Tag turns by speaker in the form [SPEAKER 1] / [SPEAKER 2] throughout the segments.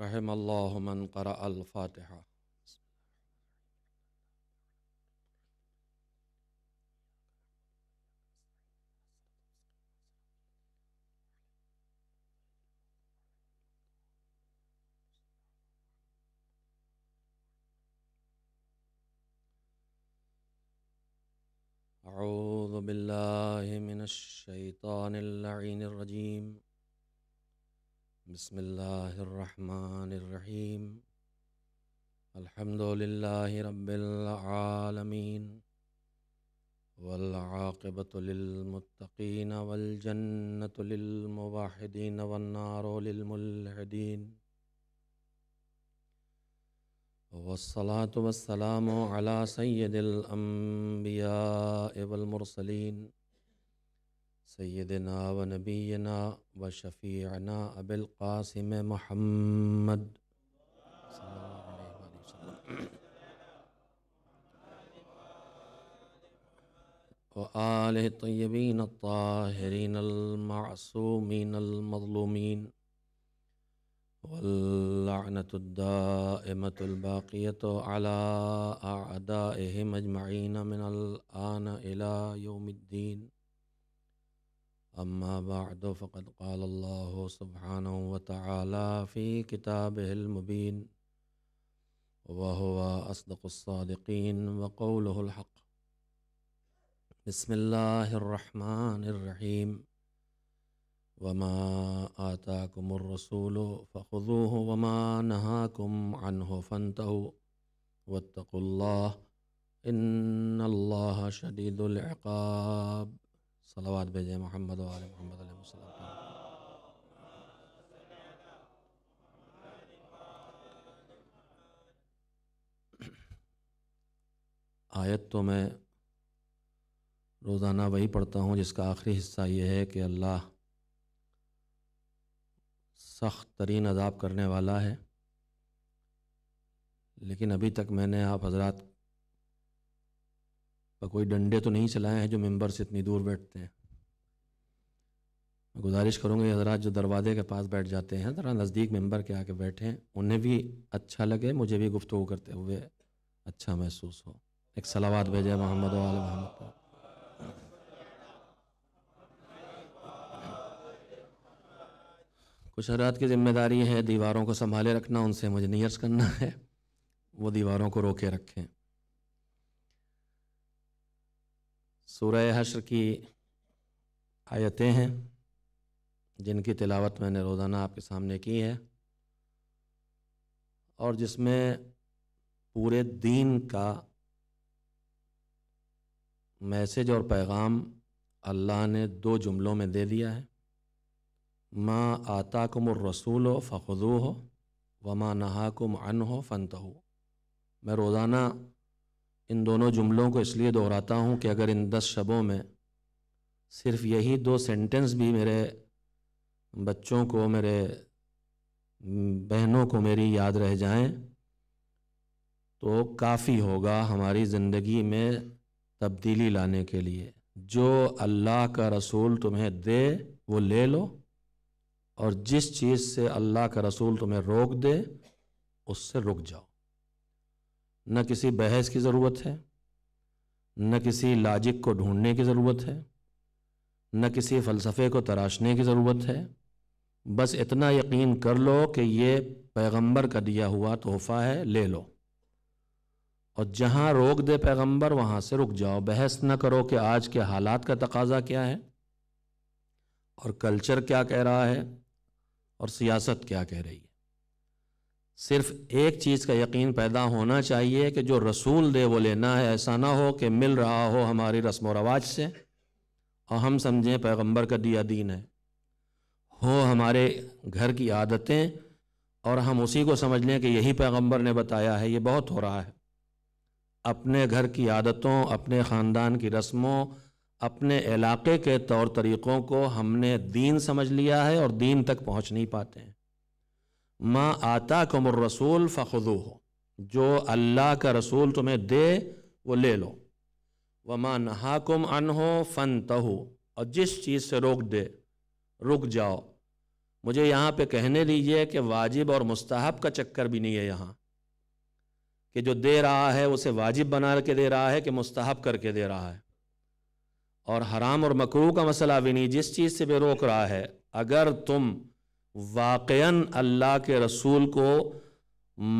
[SPEAKER 1] رحم الله من قرأ الفاتحة أعوذ بالله من الشيطان اللعين الرجيم بسم الله الرحمن الرحيم الحمد لله رب العالمين والعاقبة للمتقين والجنة للموحدين والنار للملحدين والصلاة والسلام على سيد الأنبياء والمرسلين سيدنا ونبينا وشفيعنا أبي القاسم محمد صلى الله عليه وآله وسلم وآله الطيبين الطاهرين المعصومين المظلومين واللعنة الدائمة الباقية على أعدائهم أجمعين من الآن إلى يوم الدين أما بعد فقد قال الله سبحانه وتعالى في كتابه المبين وهو أصدق الصادقين وقوله الحق بسم الله الرحمن الرحيم وما آتاكم الرسول فخذوه وما نهاكم عنه فانتهوا واتقوا الله إن الله شديد العقاب सलावाद भेजें मोहम्मद मोहम्मद आयत तो मैं रोज़ाना वही पढ़ता हूँ जिसका आखिरी हिस्सा ये है कि अल्लाह सख्त तरीन अदाब करने वाला है लेकिन अभी तक मैंने आप हजरात का कोई डंडे तो नहीं चलाए हैं जो मेंबर से इतनी दूर बैठते हैं मैं गुजारिश करूँगा हजरात जो दरवाजे के पास बैठ जाते हैं ज़रा नज़दीक मेंबर के आके बैठें उन्हें भी अच्छा लगे मुझे भी गुफ्तु करते हुए अच्छा महसूस हो एक सलावाद भेजे मोहम्मद वाल मोहम्मद पर कुछ हजरात की जिम्मेदारी है दीवारों को संभाले रखना उनसे मुझे नियर्स करना है वो दीवारों को रोके रखें सूर्य हश्र की आयतें हैं जिनकी तिलावत मैंने रोज़ाना आपके सामने की है और जिसमें पूरे दीन का मैसेज और पैगाम अल्लाह ने दो जुमलों में दे दिया है माँ आता को रसूल हो फ़ुदू हो व माँ नहा कुम अन हो फ़नत हो मैं रोज़ाना इन दोनों जुमलों को इसलिए दोहराता हूँ कि अगर इन दस शबों में सिर्फ यही दो सेंटेंस भी मेरे बच्चों को मेरे बहनों को मेरी याद रह जाएं तो काफ़ी होगा हमारी ज़िंदगी में तब्दीली लाने के लिए जो अल्लाह का रसूल तुम्हें दे वो ले लो और जिस चीज़ से अल्लाह का रसूल तुम्हें रोक दे उससे रुक जाओ न किसी बहस की ज़रूरत है न किसी लाजिक को ढूंढने की ज़रूरत है न किसी फ़लसफ़े को तराशने की ज़रूरत है बस इतना यकीन कर लो कि ये पैगंबर का दिया हुआ तोहफ़ा है ले लो और जहाँ रोक दे पैगंबर वहाँ से रुक जाओ बहस न करो कि आज के हालात का तकाजा क्या है और कल्चर क्या कह रहा है और सियासत क्या कह रही है सिर्फ एक चीज़ का यकीन पैदा होना चाहिए कि जो रसूल दे वो लेना है ऐसा ना हो कि मिल रहा हो हमारी रस्म व रवाज से और हम समझें पैगंबर का दिया दीन है हो हमारे घर की आदतें और हम उसी को समझ लें कि यही पैगंबर ने बताया है ये बहुत हो रहा है अपने घर की आदतों अपने ख़ानदान की रस्मों अपने इलाके के तौर तरीक़ों को हमने दीन समझ लिया है और दीन तक पहुँच नहीं पाते हैं माँ आता कमर रसूल फ़ुदू हो जो अल्लाह का रसूल तुम्हें दे वो ले लो व माँ नहाकुम अन हो फ़न तहो और जिस चीज़ से रोक दे रुक जाओ मुझे यहाँ पे कहने दीजिए कि वाजिब और मुस्ताहब का चक्कर भी नहीं है यहाँ कि जो दे रहा है उसे वाजिब बना के दे रहा है कि मुस्ताहब करके दे रहा है और हराम और मकरू का मसला भी नहीं जिस चीज़ से भी रोक रहा है अगर तुम वाकयन अल्लाह के रसूल को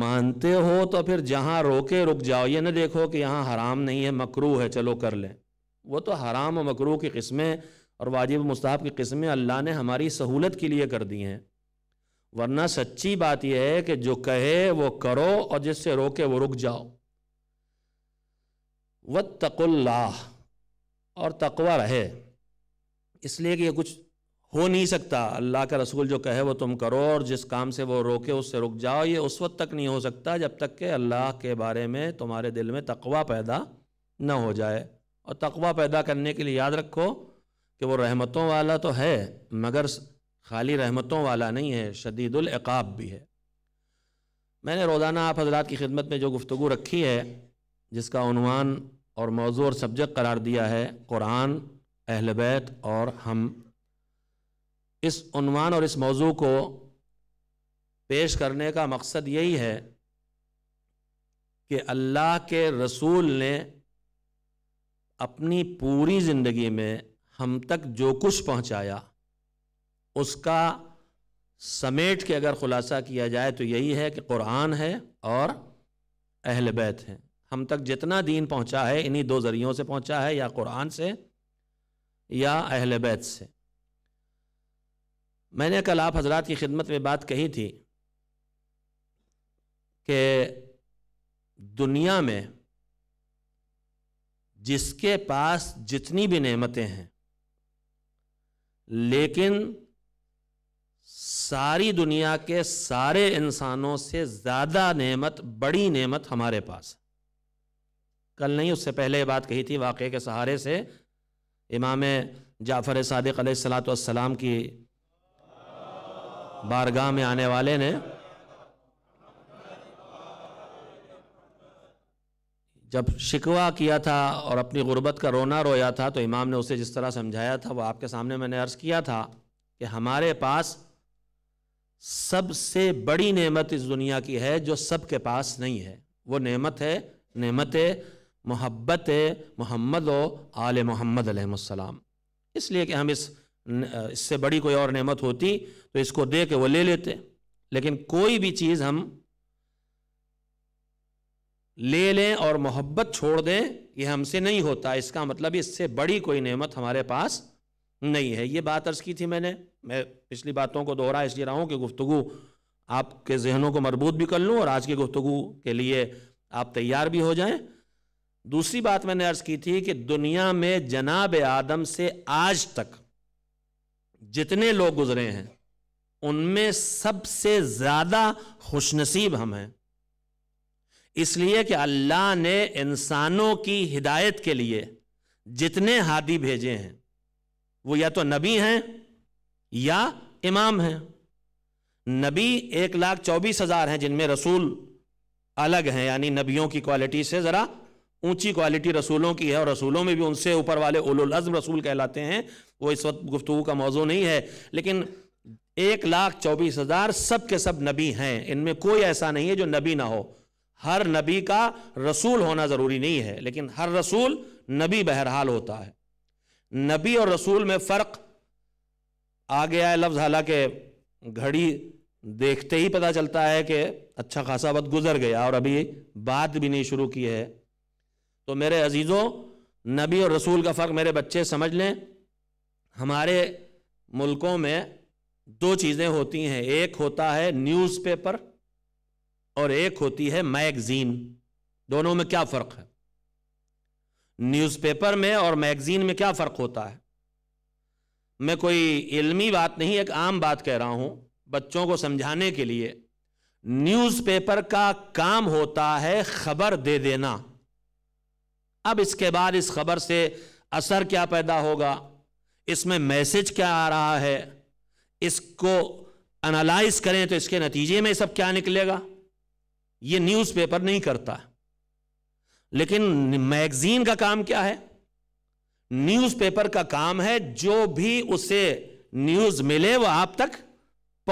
[SPEAKER 1] मानते हो तो फिर जहाँ रोके रुक जाओ ये ना देखो कि यहाँ हराम नहीं है मकरू है चलो कर लें वो तो हराम और मकरू की किस्में और वाजिब मुस्ताब की किस्में अल्लाह ने हमारी सहूलत के लिए कर दी हैं वरना सच्ची बात यह है कि जो कहे वो करो और जिससे रोके वो रुक जाओ व तकुल्ला और तकवा रहे इसलिए कि ये कुछ हो नहीं सकता अल्लाह का रसूल जो कहे वो तुम करो और जिस काम से वो रोके उससे रुक जाओ ये उस वक्त तक नहीं हो सकता जब तक कि अल्लाह के बारे में तुम्हारे दिल में तकवा पैदा न हो जाए और तकवा पैदा करने के लिए याद रखो कि वो रहमतों वाला तो है मगर खाली रहमतों वाला नहीं है शदीदुल्क़ाब भी है मैंने रोज़ाना आप हजरात की खिदमत में जो गुफ्तु रखी है जिसका उनवान और मौजू और सब्जेक्ट करार दिया है कुरान अहल बैत और हम इस उन्वान और इस मौजू को पेश करने का मकसद यही है कि अल्लाह के रसूल ने अपनी पूरी ज़िंदगी में हम तक जो कुछ पहुंचाया उसका समेट के अगर ख़ुलासा किया जाए तो यही है कि कुरान है और अहल बैत हैं हम तक जितना दीन पहुंचा है इन्हीं दो ज़रियों से पहुंचा है या कुरान से या अहल बैत से मैंने कल आप हजरात की खिदमत में बात कही थी कि दुनिया में जिसके पास जितनी भी नेमतें हैं लेकिन सारी दुनिया के सारे इंसानों से ज़्यादा नेमत बड़ी नेमत हमारे पास कल नहीं उससे पहले बात कही थी वाक़े के सहारे से इमाम जाफ़र सदक सलाम की बारगाह में आने वाले ने जब शिकवा किया था और अपनी गुर्बत का रोना रोया था तो इमाम ने उसे जिस तरह समझाया था वो आपके सामने मैंने अर्ज़ किया था कि हमारे पास सबसे बड़ी नेमत इस दुनिया की है जो सबके पास नहीं है वो नेमत है नेमत मोहब्बत मोहम्मद आल मोहम्मद इसलिए कि हम इस इससे बड़ी कोई और नेमत होती तो इसको दे के वो ले लेते लेकिन कोई भी चीज़ हम ले लें और मोहब्बत छोड़ दें ये हमसे नहीं होता इसका मतलब इससे बड़ी कोई नेमत हमारे पास नहीं है ये बात अर्ज़ की थी मैंने मैं पिछली बातों को दोहरा इसलिए रहा हूँ कि गुफ्तु आपके जहनों को मरबूत भी कर लूँ और आज की गुफ्तु के लिए आप तैयार भी हो जाएं दूसरी बात मैंने अर्ज़ की थी कि दुनिया में जनाब आदम से आज तक जितने लोग गुजरे हैं उनमें सबसे ज्यादा खुशनसीब हम हैं इसलिए कि अल्लाह ने इंसानों की हिदायत के लिए जितने हादी भेजे हैं वो या तो नबी हैं या इमाम हैं नबी एक लाख चौबीस हज़ार हैं जिनमें रसूल अलग हैं यानी नबियों की क्वालिटी से ज़रा ऊंची क्वालिटी रसूलों की है और रसूलों में भी उनसे ऊपर वाले उलज़म रसूल कहलाते हैं वो इस वक्त गुफ्तु का मौजू नहीं है लेकिन एक लाख चौबीस हज़ार सब के सब नबी हैं इनमें कोई ऐसा नहीं है जो नबी ना हो हर नबी का रसूल होना ज़रूरी नहीं है लेकिन हर रसूल नबी बहरहाल होता है नबी और रसूल में फ़र्क आ गया है लफ्ज़ हालांकि घड़ी देखते ही पता चलता है कि अच्छा खासा वक्त गुजर गया और अभी बात भी नहीं शुरू की है तो मेरे अजीज़ों नबी और रसूल का फ़र्क मेरे बच्चे समझ लें हमारे मुल्कों में दो चीज़ें होती हैं एक होता है न्यूज़पेपर और एक होती है मैगज़ीन दोनों में क्या फ़र्क है न्यूज़पेपर में और मैगज़ीन में क्या फ़र्क होता है मैं कोई इल्मी बात नहीं एक आम बात कह रहा हूँ बच्चों को समझाने के लिए न्यूज़पेपर का काम होता है ख़बर दे देना अब इसके बाद इस खबर से असर क्या पैदा होगा इसमें मैसेज क्या आ रहा है इसको एनालाइज करें तो इसके नतीजे में सब क्या निकलेगा न्यूज न्यूज़पेपर नहीं करता लेकिन मैगजीन का काम क्या है न्यूज़पेपर का काम है जो भी उसे न्यूज़ मिले वह आप तक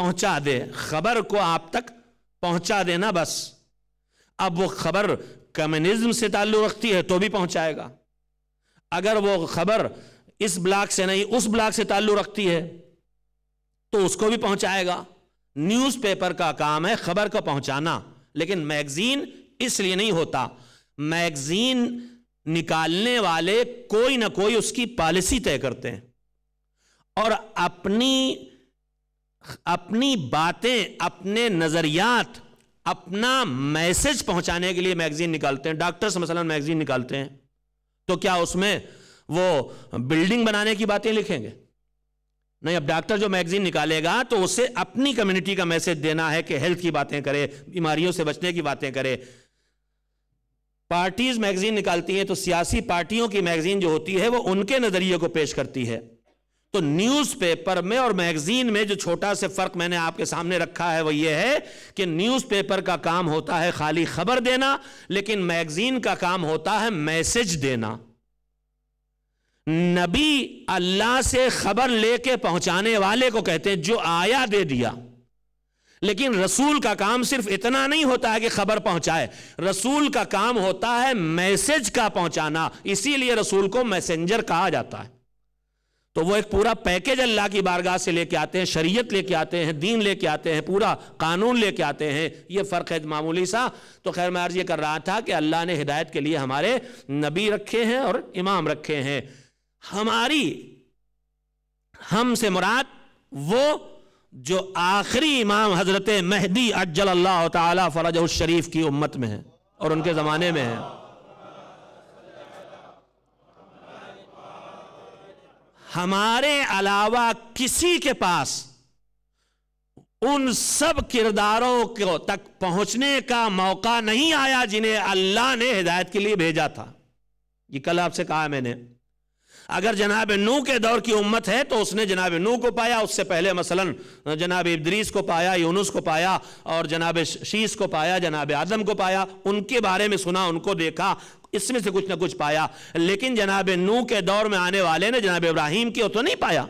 [SPEAKER 1] पहुंचा दे खबर को आप तक पहुंचा देना बस अब वो खबर कम्युनिज्म से ताल्लुक रखती है तो भी पहुंचाएगा अगर वो खबर इस ब्लॉक से नहीं उस ब्लॉक से ताल्लुक रखती है तो उसको भी पहुंचाएगा न्यूज़पेपर का काम है खबर को पहुंचाना लेकिन मैगजीन इसलिए नहीं होता मैगजीन निकालने वाले कोई ना कोई उसकी पॉलिसी तय करते हैं और अपनी अपनी बातें अपने नज़रियात अपना मैसेज पहुंचाने के लिए मैगजीन निकालते हैं डॉक्टर्स मसलन मैगजीन निकालते हैं तो क्या उसमें वो बिल्डिंग बनाने की बातें लिखेंगे नहीं अब डॉक्टर जो मैगजीन निकालेगा तो उसे अपनी कम्युनिटी का मैसेज देना है कि हेल्थ की बातें करे बीमारियों से बचने की बातें करे पार्टीज मैगजीन निकालती हैं तो सियासी पार्टियों की मैगजीन जो होती है वो उनके नजरिए को पेश करती है तो न्यूज़पेपर में और मैगज़ीन में जो छोटा से फ़र्क मैंने आपके सामने रखा है वो ये है कि न्यूज़पेपर का काम होता है खाली खबर देना लेकिन मैगज़ीन का काम होता है मैसेज देना नबी अल्लाह से खबर लेके पहुंचाने वाले को कहते हैं जो आया दे दिया लेकिन रसूल का काम सिर्फ इतना नहीं होता है कि खबर पहुंचाए रसूल का काम होता है मैसेज का पहुंचाना इसीलिए रसूल को मैसेंजर कहा जाता है तो वो एक पूरा पैकेज अल्लाह की बारगाह से लेके आते हैं शरीयत लेके आते हैं दीन लेके आते हैं पूरा कानून लेके आते हैं ये फ़र्क है मामूली सा तो खैर मैं अर्ज़ ये कर रहा था कि अल्लाह ने हिदायत के लिए हमारे नबी रखे हैं और इमाम रखे हैं हमारी हम से मुराद वो जो आखिरी इमाम हज़रत महदी अज्जल अल्लाह तरज फरज शरीफ की उम्मत में है और उनके ज़माने में है हमारे अलावा किसी के पास उन सब किरदारों को तक पहुंचने का मौका नहीं आया जिन्हें अल्लाह ने हिदायत के लिए भेजा था ये कल आपसे कहा मैंने अगर जनाब नू के दौर की उम्मत है तो उसने जनाब नू को पाया उससे पहले मसलन जनाब इद्रीस को पाया यूनुस को पाया और जनाब शीस को पाया जनाब आदम को पाया उनके बारे में सुना उनको देखा इसमें से कुछ ना कुछ पाया लेकिन जनाब नू के दौर में आने वाले ने जनाब इब्राहिम की तो नहीं पाया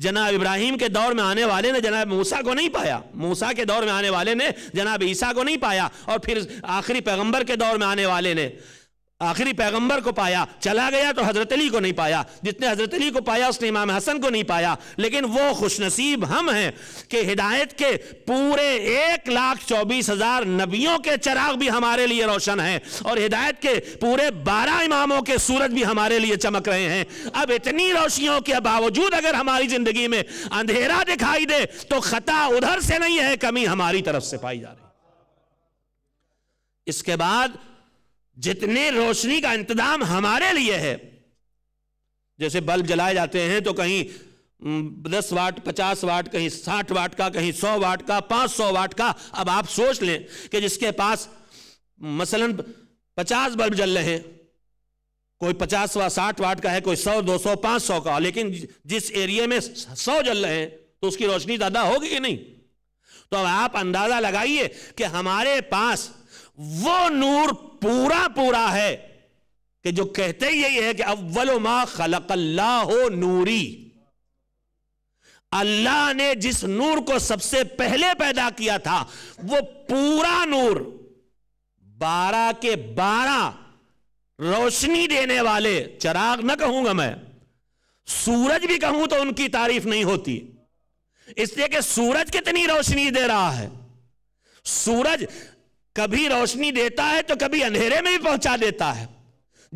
[SPEAKER 1] जनाब इब्राहिम के दौर में आने वाले ने जनाब मूसा को नहीं पाया मूसा के दौर में आने वाले ने जनाब ईसा को नहीं पाया और फिर आखिरी पैगंबर के दौर में आने वाले ने आखिरी पैगंबर को पाया चला गया तो हजरत अली को नहीं पाया जितने हजरत अली को पाया उसने इमाम हसन को नहीं पाया लेकिन वो खुशनसीब हम हैं कि हिदायत के पूरे एक लाख चौबीस हजार नबियों के चराग भी हमारे लिए रोशन हैं और हिदायत के पूरे बारह इमामों के सूरज भी हमारे लिए चमक रहे हैं अब इतनी रोशनियों के बावजूद अगर हमारी ज़िंदगी में अंधेरा दिखाई दे तो ख़ता उधर से नहीं है कमी हमारी तरफ से पाई जा रही इसके बाद जितने रोशनी का इंतजाम हमारे लिए है जैसे बल्ब जलाए जाते हैं तो कहीं दस वाट पचास वाट कहीं साठ वाट का कहीं सौ वाट का पांच सौ वाट का अब आप सोच लें कि जिसके पास मसलन पचास बल्ब जल रहे हैं कोई पचास व साठ वाट का है कोई सौ दो सौ पांच सौ का लेकिन जिस एरिए में सौ जल रहे हैं तो उसकी रोशनी ज़्यादा होगी कि नहीं तो अब आप अंदाज़ा लगाइए कि हमारे पास वो नूर पूरा पूरा है कि जो कहते यही है कि अव्वल मा खलक हो नूरी अल्लाह ने जिस नूर को सबसे पहले पैदा किया था वो पूरा नूर बारह के बारह रोशनी देने वाले चराग ना कहूंगा मैं सूरज भी कहूं तो उनकी तारीफ नहीं होती इसलिए कि सूरज कितनी रोशनी दे रहा है सूरज कभी रोशनी देता है तो कभी अंधेरे में भी पहुंचा देता है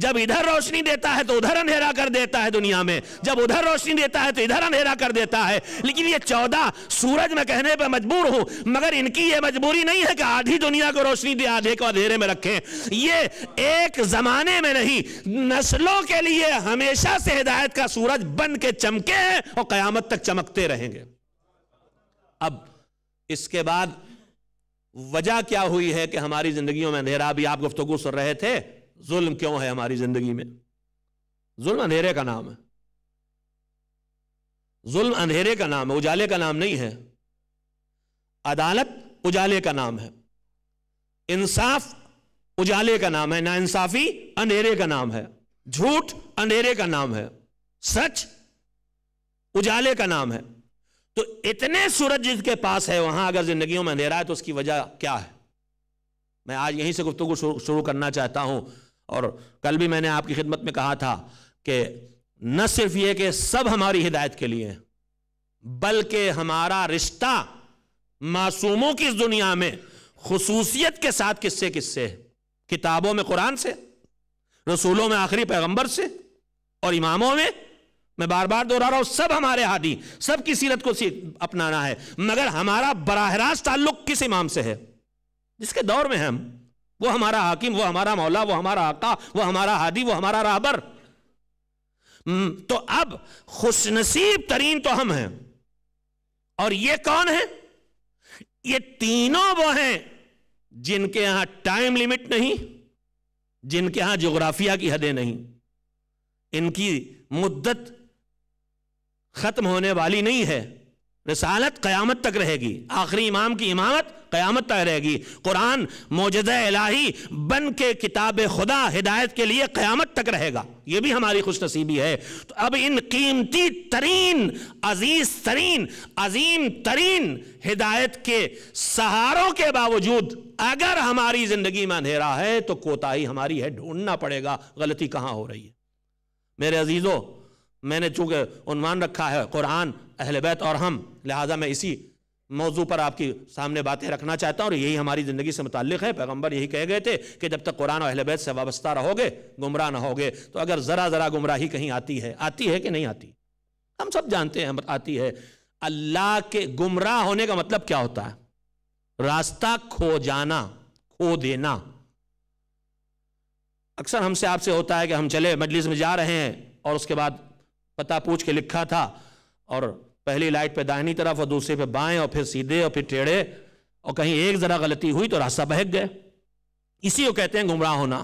[SPEAKER 1] जब इधर रोशनी देता है तो उधर अंधेरा कर देता है दुनिया में जब उधर रोशनी देता है तो इधर अंधेरा कर देता है लेकिन ये चौदह सूरज में कहने पर मजबूर हूं मगर इनकी ये मजबूरी नहीं है कि आधी दुनिया को रोशनी दे आधे को अंधेरे में रखें ये एक जमाने में नहीं नस्लों के लिए हमेशा से हिदायत का सूरज बन के चमके हैं और कयामत तक चमकते रहेंगे अब इसके बाद वजह क्या हुई है कि हमारी जिंदगियों में अंधेरा अभी आप गुफ्तगु सुन रहे थे जुल्म क्यों है हमारी जिंदगी में जुल्म अंधेरे का नाम है जुल्म अंधेरे का नाम है उजाले का नाम नहीं है अदालत उजाले का नाम है इंसाफ उजाले का नाम है ना इंसाफी अंधेरे का नाम है झूठ अंधेरे का नाम है सच उजाले का नाम है तो इतने सूरज जिसके पास है वहां अगर जिंदगी में अंधेरा है तो उसकी वजह क्या है मैं आज यहीं से गुफ्तु शुरू करना चाहता हूं और कल भी मैंने आपकी खिदमत में कहा था कि न सिर्फ ये कि सब हमारी हिदायत के लिए बल्कि हमारा रिश्ता मासूमों की इस दुनिया में खसूसियत के साथ किससे किससे किताबों में कुरान से रसूलों में आखिरी पैगंबर से और इमामों में मैं बार बार दोहरा रहा हूं सब हमारे हादी सब की सीरत को अपनाना है मगर हमारा बराह रास्त ताल्लुक किस इमाम से है जिसके दौर में हम वो हमारा हाकिम वो हमारा मौला वो हमारा आका वो हमारा हादी वो हमारा राहबर हम्म, तो अब खुशनसीब तरीन तो हम हैं और ये कौन है ये तीनों वो हैं जिनके यहां टाइम लिमिट नहीं जिनके यहां जोग्राफिया की हदें नहीं इनकी मुद्दत ख़त्म होने वाली नहीं है रसालत क्यामत तक रहेगी आखिरी इमाम की इमामत क्यामत तक रहेगी कुरान मोजद इलाही बन के किताब खुदा हिदायत के लिए क्यामत तक रहेगा यह भी हमारी खुश नसीबी है तो अब इन कीमती तरीन अजीज़ तरीन अजीम तरीन हिदायत के सहारों के बावजूद अगर हमारी ज़िंदगी में अंधेरा है तो कोताही हमारी है ढूंढना पड़ेगा गलती कहां हो रही है मेरे अजीज़ों मैंने चूँकि उनवान रखा है कुरान अहल बैत और हम लिहाजा मैं इसी मौजू पर आपकी सामने बातें रखना चाहता हूँ और यही हमारी ज़िंदगी से मुतक है पैगम्बर यही कह गए थे कि जब तक कुरान और अहल बैत से वाबस्ता रहोगे गुमराह ना होगे तो अगर ज़रा ज़रा गुमराही कहीं आती है आती है कि नहीं आती हम सब जानते हैं आती है अल्लाह के गुमराह होने का मतलब क्या होता है रास्ता खो जाना खो देना अक्सर हमसे आपसे होता है कि हम चले मजलिस में जा रहे हैं और उसके बाद पता पूछ के लिखा था और पहली लाइट पे दाहिनी तरफ और दूसरी पे बाएं और फिर सीधे और फिर टेढ़े और कहीं एक जरा गलती हुई तो रास्ता बहक गए इसी को कहते हैं गुमराह होना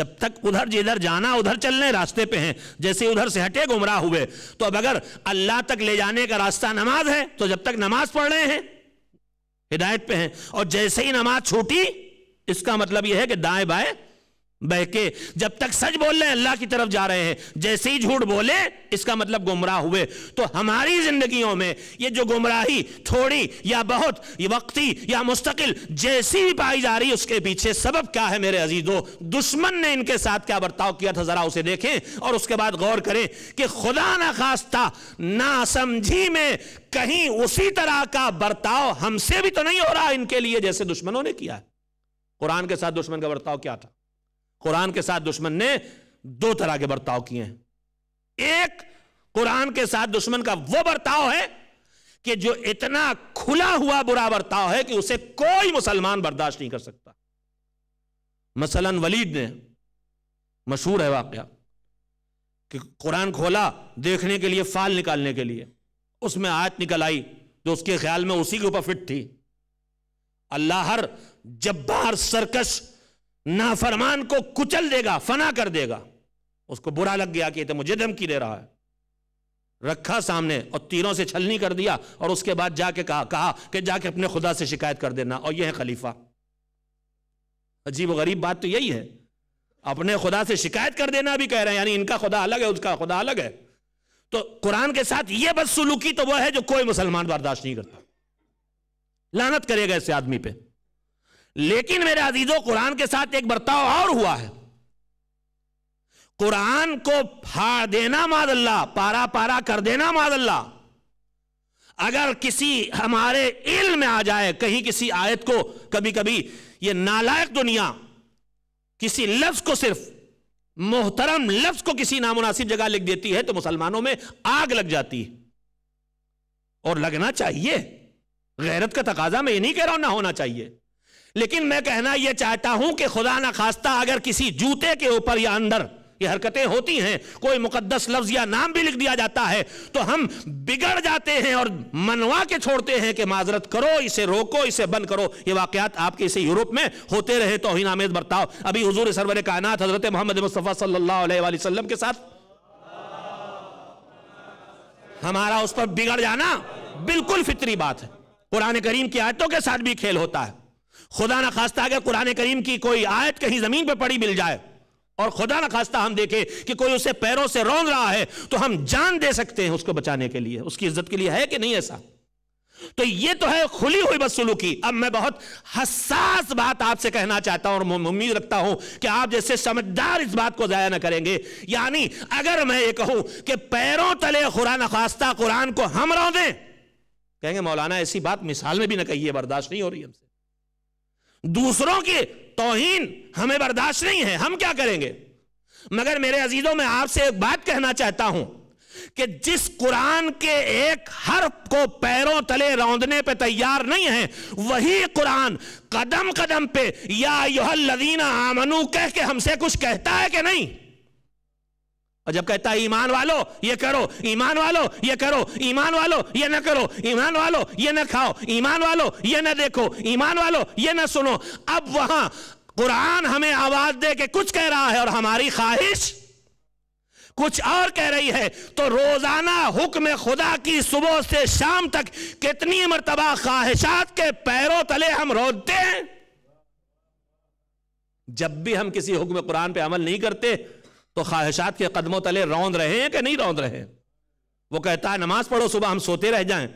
[SPEAKER 1] जब तक उधर जिधर जाना उधर चलने रास्ते पे हैं जैसे उधर से हटे गुमराह हुए तो अब अगर अल्लाह तक ले जाने का रास्ता नमाज है तो जब तक नमाज पढ़ रहे हैं हिदायत पे हैं और जैसे ही नमाज छूटी इसका मतलब यह है कि दाएं बाएं बहके जब तक सच बोल रहे हैं अल्लाह की तरफ जा रहे हैं जैसे ही झूठ बोले इसका मतलब गुमराह हुए तो हमारी जिंदगियों में ये जो गुमराही थोड़ी या बहुत ये वक्ती या मुस्तकिल जैसी भी पाई जा रही उसके पीछे सबब क्या है मेरे अजीजों दुश्मन ने इनके साथ क्या बर्ताव किया था जरा उसे देखें और उसके बाद गौर करें कि खुदा ना खास्ता ना समझी में कहीं उसी तरह का बर्ताव हमसे भी तो नहीं हो रहा इनके लिए जैसे दुश्मनों ने किया कुरान के साथ दुश्मन का बर्ताव क्या था कुरान के साथ दुश्मन ने दो तरह के बर्ताव किए हैं एक कुरान के साथ दुश्मन का वो बर्ताव है कि जो इतना खुला हुआ बुरा बर्ताव है कि उसे कोई मुसलमान बर्दाश्त नहीं कर सकता मसलन वलीद ने मशहूर है वाक्य कि कुरान खोला देखने के लिए फाल निकालने के लिए उसमें आयत निकल आई जो उसके ख्याल में उसी के ऊपर फिट थी अल्लाह हर जब्बार सरकश नाफरमान को कुचल देगा फना कर देगा उसको बुरा लग गया कि तो मुझे धमकी दे रहा है रखा सामने और तीरों से छलनी कर दिया और उसके बाद जाके कहा कहा कि जाके अपने खुदा से शिकायत कर देना और यह है खलीफा अजीब गरीब बात तो यही है अपने खुदा से शिकायत कर देना भी कह रहे हैं यानी इनका खुदा अलग है उसका खुदा अलग है तो कुरान के साथ यह सुलूकी तो वह है जो कोई मुसलमान बर्दाश्त नहीं करता लानत करेगा ऐसे आदमी पे लेकिन मेरे अजीजों कुरान के साथ एक बर्ताव और हुआ है कुरान को फाड़ देना मादल्ला पारा पारा कर देना मादल्ला अगर किसी हमारे इल्म में आ जाए कहीं किसी आयत को कभी कभी ये नालायक दुनिया किसी लफ्ज को सिर्फ मोहतरम लफ्ज को किसी नामुनासिब जगह लिख देती है तो मुसलमानों में आग लग जाती है और लगना चाहिए गैरत का तकाजा मैं ये नहीं कह रहा हूं ना होना चाहिए लेकिन मैं कहना यह चाहता हूं कि खुदा ना खास्ता अगर किसी जूते के ऊपर या अंदर ये हरकतें होती हैं कोई मुकद्दस लफ्ज या नाम भी लिख दिया जाता है तो हम बिगड़ जाते हैं और मनवा के छोड़ते हैं कि माजरत करो इसे रोको इसे बंद करो ये वाकयात आपके इसे यूरोप में होते रहे तो आमेज बर्ताव अभी हजूर सरवर कायनात हजरत मोहम्मद मुस्तफ़ा सल्ला के साथ हमारा उस पर बिगड़ जाना बिल्कुल फितरी बात है कुरान करीम की आयतों के साथ भी खेल होता है खुदा ना खास्ता अगर कुरान करीम की कोई आयत कहीं ज़मीन पर पड़ी मिल जाए और खुदा ना खास्ता हम देखें कि कोई उसे पैरों से रौंद रहा है तो हम जान दे सकते हैं उसको बचाने के लिए उसकी इज्जत के लिए है कि नहीं ऐसा तो ये तो है खुली हुई बदसलूकी अब मैं बहुत हसास बात आपसे कहना चाहता हूं और उम्मीद रखता हूं कि आप जैसे समझदार इस बात को जाया ना करेंगे यानी अगर मैं ये कहूं कि पैरों तले खुरान खास्ता कुरान को हम रौंदें कहेंगे मौलाना ऐसी बात मिसाल में भी ना कहिए बर्दाश्त नहीं हो रही हमसे दूसरों की तोहिन हमें बर्दाश्त नहीं है हम क्या करेंगे मगर मेरे अजीजों में आपसे एक बात कहना चाहता हूं कि जिस कुरान के एक हर्फ को पैरों तले रौंदने पे तैयार नहीं है वही कुरान कदम कदम पे या युहल लदीना आमनू कह के हमसे कुछ कहता है कि नहीं और जब कहता है ईमान वालो ये करो ईमान वालो ये करो ईमान वालो ये ना करो ईमान वालो ये ना खाओ ईमान वालो ये ना देखो ईमान वालो ये ना सुनो अब वहां कुरान हमें आवाज दे के कुछ कह रहा है और हमारी ख्वाहिश कुछ और कह रही है तो रोजाना हुक्म खुदा की सुबह से शाम तक कितनी मरतबा ख्वाहिशात के पैरों तले हम रोते हैं जब भी हम किसी हुक्म कुरान पे अमल नहीं करते तो ख्वाहिशात के कदमों तले रौंद रहे हैं कि नहीं रौंद रहे हैं वो कहता है नमाज पढ़ो सुबह हम सोते रह जाएं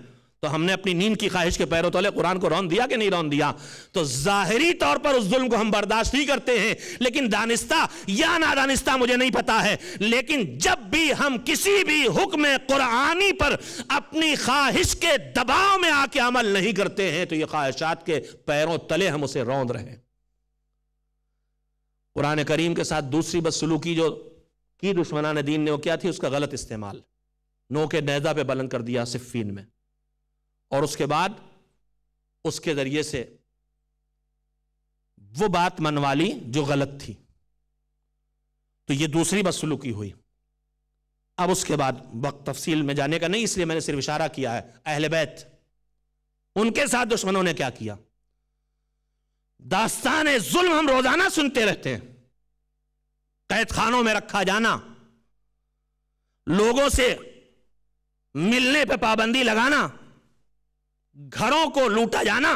[SPEAKER 1] तो हमने अपनी नींद की ख्वाहिश के पैरों तले कुरान को रौन दिया कि नहीं रौन दिया तो जाहरी तौर पर उस जुल्म को हम बर्दाश्त नहीं करते हैं लेकिन दानिस्ता या नादानिस्ता मुझे नहीं पता है लेकिन जब भी हम किसी भी हुक्म कुरानी पर अपनी ख्वाहिश के दबाव में आके अमल नहीं करते हैं तो ये ख्वाहिशात के पैरों तले हम उसे रौंद रहे हैं कुरान करीम के साथ दूसरी बदसलूकी जो की ने दीन ने वो क्या थी उसका गलत इस्तेमाल नो के नैजा पे बलंद कर दिया सिफीन में और उसके बाद उसके ज़रिए से वो बात मनवा ली जो गलत थी तो ये दूसरी बदसलूकी हुई अब उसके बाद वक्त तफसील में जाने का नहीं इसलिए मैंने सिर्फ इशारा किया है अहल बैत उनके साथ दुश्मनों ने क्या किया दास्तान जुल्म हम रोजाना सुनते रहते हैं कैद खानों में रखा जाना लोगों से मिलने पर पाबंदी लगाना घरों को लूटा जाना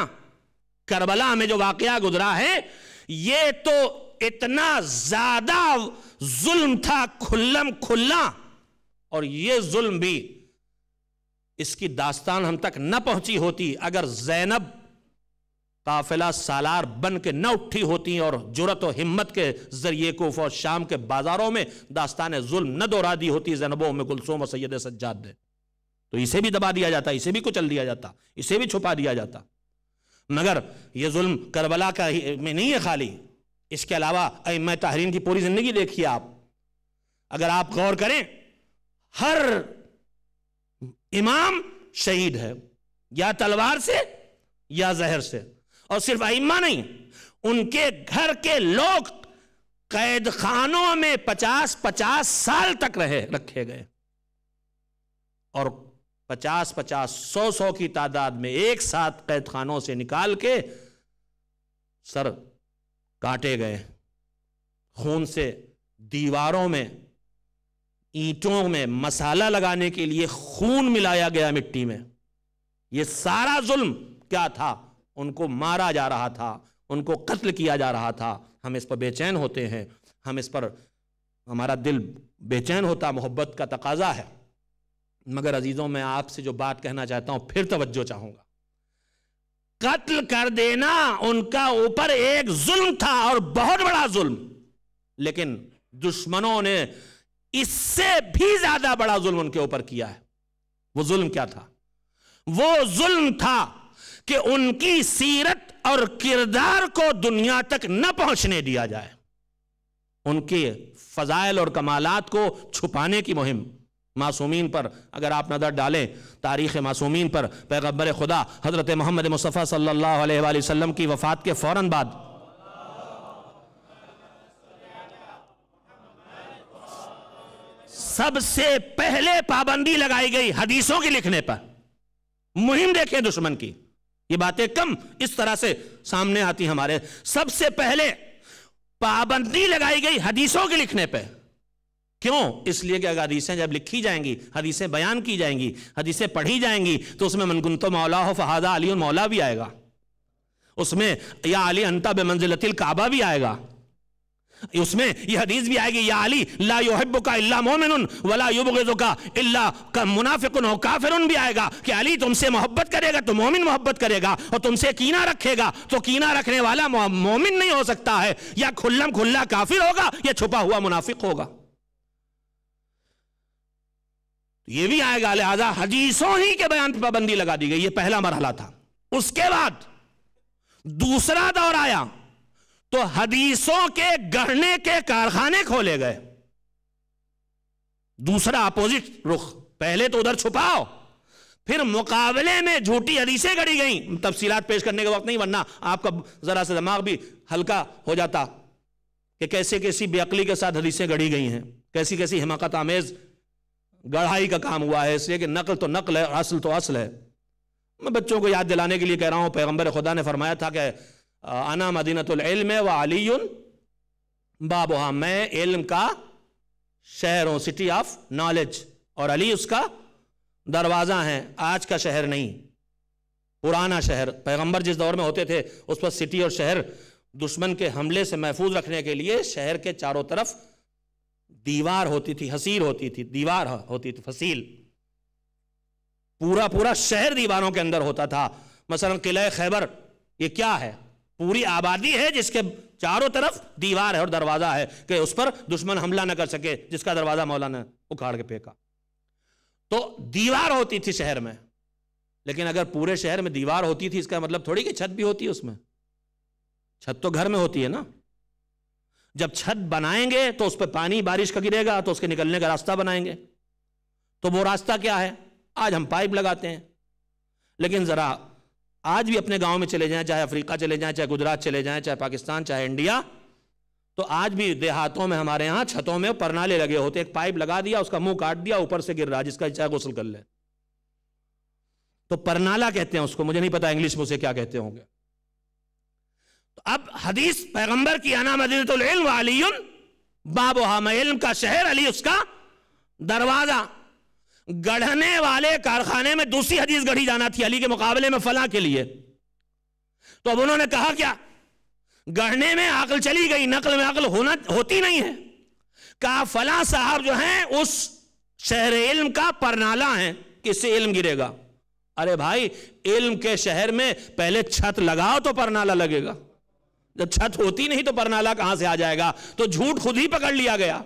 [SPEAKER 1] करबला में जो वाकया गुजरा है ये तो इतना ज्यादा जुल्म था खुल्लम खुल्ला और ये जुल्म भी इसकी दास्तान हम तक न पहुंची होती अगर जैनब काफिला सालार बन के न उठी होती और जुरत और हिम्मत के जरिए कोफ और शाम के बाजारों में दास्तान जुल्म न दोहरा दी होती जनबों में गुलसोम और सैद सज्जाद ने तो इसे भी दबा दिया जाता इसे भी कुचल दिया जाता इसे भी छुपा दिया जाता मगर यह जुल्म करबला का ही में नहीं है खाली इसके अलावा मैं तहरीन की पूरी जिंदगी देखिए आप अगर आप गौर करें हर इमाम शहीद है या तलवार से या जहर से और सिर्फ अइमा नहीं उनके घर के लोग कैद खानों में पचास पचास साल तक रहे रखे गए और पचास पचास सौ सौ की तादाद में एक साथ कैद खानों से निकाल के सर काटे गए खून से दीवारों में ईंटों में मसाला लगाने के लिए खून मिलाया गया मिट्टी में ये सारा जुल्म क्या था उनको मारा जा रहा था उनको कत्ल किया जा रहा था हम इस पर बेचैन होते हैं हम इस पर हमारा दिल बेचैन होता मोहब्बत का तकाजा है मगर अजीज़ों मैं आपसे जो बात कहना चाहता हूं फिर तवज्जो चाहूंगा कत्ल कर देना उनका ऊपर एक जुल्म था और बहुत बड़ा जुल्म लेकिन दुश्मनों ने इससे भी ज्यादा बड़ा जुल्म उनके ऊपर किया है वो जुल्म क्या था वो जुल्म था कि उनकी सीरत और किरदार को दुनिया तक न पहुंचने दिया जाए उनके फजाइल और कमालात को छुपाने की मुहिम मासूमीन पर अगर आप नज़र डालें तारीख़ मासूमीन पर पैगम्बर खुदा हज़रत मोहम्मद मुस्तफ़ा सल्लल्लाहु अलैहि वसल्लम की वफ़ात के फ़ौर बाद सबसे पहले पाबंदी लगाई गई हदीसों के लिखने पर मुहिम देखें दुश्मन की ये बातें कम इस तरह से सामने आती हमारे सबसे पहले पाबंदी लगाई गई हदीसों के लिखने पे क्यों इसलिए कि अगर हदीसें जब लिखी जाएंगी हदीसें बयान की जाएंगी हदीसें पढ़ी जाएंगी तो उसमें मनगुन तो मौला हो फहादा अली मौला भी आएगा उसमें या अली अंता बे मंजिल काबा भी आएगा उसमें यह हदीस भी आएगी या अली ला युहिब्बु का इल्ला मोमिन वला युबगजु का इल्ला का मुनाफिकुन और काफिरुन भी आएगा कि अली तुमसे मोहब्बत करेगा तो मोमिन मोहब्बत करेगा और तुमसे कीना रखेगा तो कीना रखने वाला मोमिन नहीं हो सकता है या खुल्लम खुल्ला काफिर होगा या छुपा हुआ मुनाफिक होगा तो ये भी आएगा लिहाजा हदीसों ही के बयान पर पाबंदी लगा दी गई यह पहला मरहला था उसके बाद दूसरा दौर आया तो हदीसों के गढ़ने के कारखाने खोले गए दूसरा अपोजिट रुख पहले तो उधर छुपाओ फिर मुकाबले में झूठी हदीसें गढ़ी गई तफसीलात पेश करने का वक्त नहीं बनना आपका जरा सा दिमाग भी हल्का हो जाता कि कैसे कैसी बेअकली के साथ हदीसें गढ़ी गई हैं कैसी कैसी हिमाकत आमेज गढ़ाई का काम हुआ है इसलिए कि नकल तो नकल है असल तो असल है मैं बच्चों को याद दिलाने के लिए कह रहा हूं पैगंबर खुदा ने फरमाया था कि अना है व अली बाबोहा मैं इल्म का शहर हूँ सिटी ऑफ नॉलेज और अली उसका दरवाज़ा है आज का शहर नहीं पुराना शहर पैगंबर जिस दौर में होते थे उस पर सिटी और शहर दुश्मन के हमले से महफूज रखने के लिए शहर के चारों तरफ दीवार होती थी हसीर होती थी दीवार होती थी फसील पूरा पूरा शहर दीवारों के अंदर होता था मसलन किले खैबर ये क्या है पूरी आबादी है जिसके चारों तरफ दीवार है और दरवाजा है कि उस पर दुश्मन हमला ना कर सके जिसका दरवाजा मौलाना उखाड़ के फेंका तो दीवार होती थी शहर में लेकिन अगर पूरे शहर में दीवार होती थी इसका मतलब थोड़ी कि छत भी होती है उसमें छत तो घर में होती है ना जब छत बनाएंगे तो उस पर पानी बारिश का गिरेगा तो उसके निकलने का रास्ता बनाएंगे तो वो रास्ता क्या है आज हम पाइप लगाते हैं लेकिन जरा आज भी अपने गांव में चले जाएं चाहे अफ्रीका चले जाएं चाहे गुजरात चले जाएं चाहे पाकिस्तान चाहे इंडिया तो आज भी देहातों में हमारे यहां छतों में परनाले लगे होते एक पाइप लगा दिया उसका मुंह काट दिया ऊपर से गिर रहा जिसका चाहे गुसल कर ले तो परनाला कहते हैं उसको मुझे नहीं पता इंग्लिश में उसे क्या कहते होंगे तो अब हदीस पैगंबर की अना मदीनतुल वाली बाबो हम इल्म का शहर अली उसका दरवाजा गढ़ने वाले कारखाने में दूसरी हदीस गढ़ी जाना थी अली के मुकाबले में फला के लिए तो अब उन्होंने कहा क्या गढ़ने में अकल चली गई नकल में अकल होना होती नहीं है कहा फला साहब जो हैं उस शहर इल्म का परनाला है किससे इल्म गिरेगा अरे भाई इल्म के शहर में पहले छत लगाओ तो परनाला लगेगा जब छत होती नहीं तो परनाला कहां से आ जाएगा तो झूठ खुद ही पकड़ लिया गया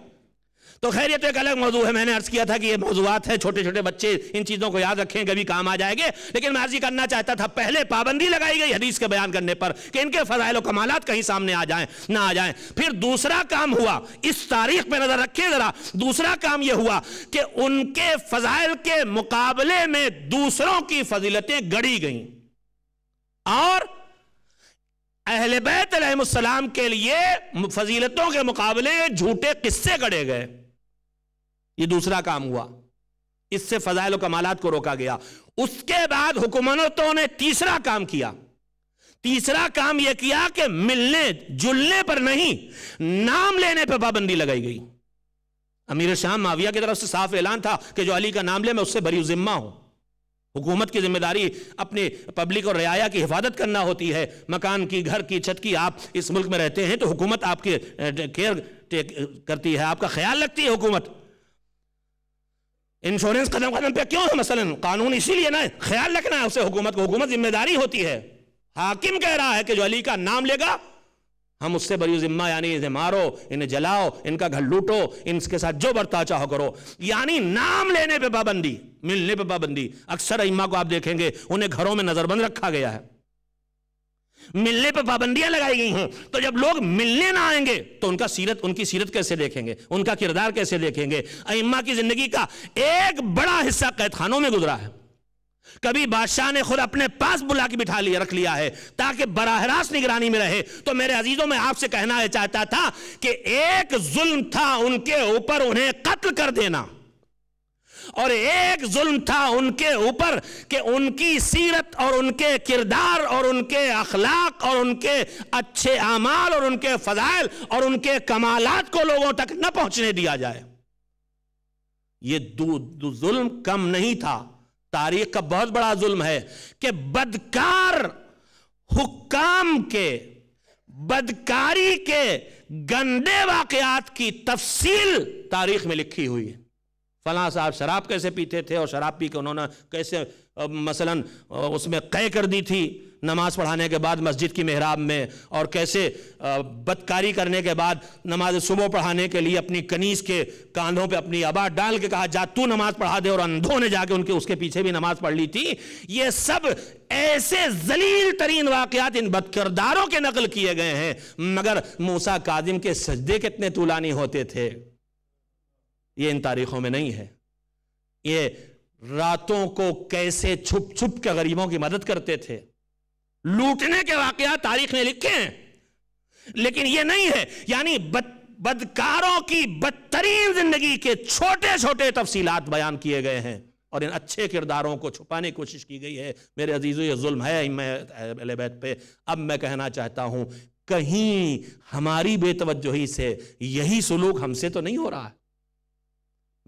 [SPEAKER 1] तो खैर ये तो एक अलग मौजू है मैंने अर्ज किया था कि ये मौजूद है छोटे छोटे बच्चे इन चीज़ों को याद रखें कभी काम आ जाएंगे लेकिन मैं अर्जी करना चाहता था पहले पाबंदी लगाई गई हदीस के बयान करने पर कि इनके फजाइल कमालत कहीं सामने आ जाए ना आ जाए फिर दूसरा काम हुआ इस तारीख पर नजर रखिए जरा दूसरा काम यह हुआ कि उनके फजाइल के मुकाबले में दूसरों की फजीलतें गढ़ी गई और अहले बैत के लिए फजीलतों के मुकाबले झूठे किस्से गढ़े गए ये दूसरा काम हुआ इससे फजायल कमालात को रोका गया उसके बाद हुकूमतों ने तीसरा काम किया तीसरा काम यह किया कि मिलने जुलने पर नहीं नाम लेने पर पाबंदी लगाई गई अमीर शाम माविया की तरफ से साफ ऐलान था कि जो अली का नाम ले मैं उससे बरी जिम्मा हूं हुकूमत की जिम्मेदारी अपने पब्लिक और रियाया की हिफाजत करना होती है मकान की घर की छत की आप इस मुल्क में रहते हैं तो हुकूमत आपके केयर करती है आपका ख्याल रखती है हुकूमत इंश्योरेंस कदम कदम पे क्यों है मसलन कानून इसीलिए ना ख्याल रखना है उसे हुकूमत को हुकूमत जिम्मेदारी होती है हाकिम कह रहा है कि जो अली का नाम लेगा हम उससे बड़ी जिम्मा यानी इन्हें मारो इन्हें जलाओ इनका घर लूटो इनके साथ जो बर्ताव चाहो करो यानी नाम लेने पे पाबंदी मिलने पे पाबंदी अक्सर इम्मा को आप देखेंगे उन्हें घरों में नजरबंद रखा गया है मिलने पर पाबंदियां लगाई गई हैं तो जब लोग मिलने ना आएंगे तो उनका सीरत उनकी सीरत कैसे देखेंगे उनका किरदार कैसे देखेंगे अम्मा की जिंदगी का एक बड़ा हिस्सा कैद खानों में गुजरा है कभी बादशाह ने खुद अपने पास बुला के बिठा लिया रख लिया है ताकि बराह रास्त निगरानी में रहे तो मेरे अजीजों में आपसे कहना चाहता था कि एक जुल्म था उनके ऊपर उन्हें कत्ल कर देना और एक जुल्म था उनके ऊपर कि उनकी सीरत और उनके किरदार और उनके अखलाक और उनके अच्छे अमाल और उनके फ़जाइल और उनके कमालात को लोगों तक न पहुंचने दिया जाए ये जुल्म कम नहीं था तारीख का बहुत बड़ा जुल्म है कि बदकार हुक्काम के बदकारी के गंदे वाकयात की तफसील तारीख में लिखी हुई है फलां साहब शराब कैसे पीते थे और शराब पी के उन्होंने कैसे मसलन उसमें कै कर दी थी नमाज पढ़ाने के बाद मस्जिद की महराब में और कैसे बदकारी करने के बाद नमाज सुबह पढ़ाने के लिए अपनी कनीस के कांधों पे अपनी आबा डाल के कहा जा तू नमाज पढ़ा दे और अंधों ने जाके उनके उसके पीछे भी नमाज पढ़ ली थी ये सब ऐसे जलील तरीन वाकयात इन बदकरदारों के नकल किए गए हैं मगर मूसा कादिम के सजदे कितने तूलानी होते थे ये इन तारीखों में नहीं है ये रातों को कैसे छुप छुप के गरीबों की मदद करते थे लूटने के वाकया तारीख में लिखे हैं लेकिन ये नहीं है यानी बद, बदकारों की बदतरीन जिंदगी के छोटे छोटे तफसीलात बयान किए गए हैं और इन अच्छे किरदारों को छुपाने की कोशिश की गई है मेरे अजीज़ों ये जुल्म है मैं बैत पे अब मैं कहना चाहता हूं कहीं हमारी बेतवजही से यही सलूक हमसे तो नहीं हो रहा है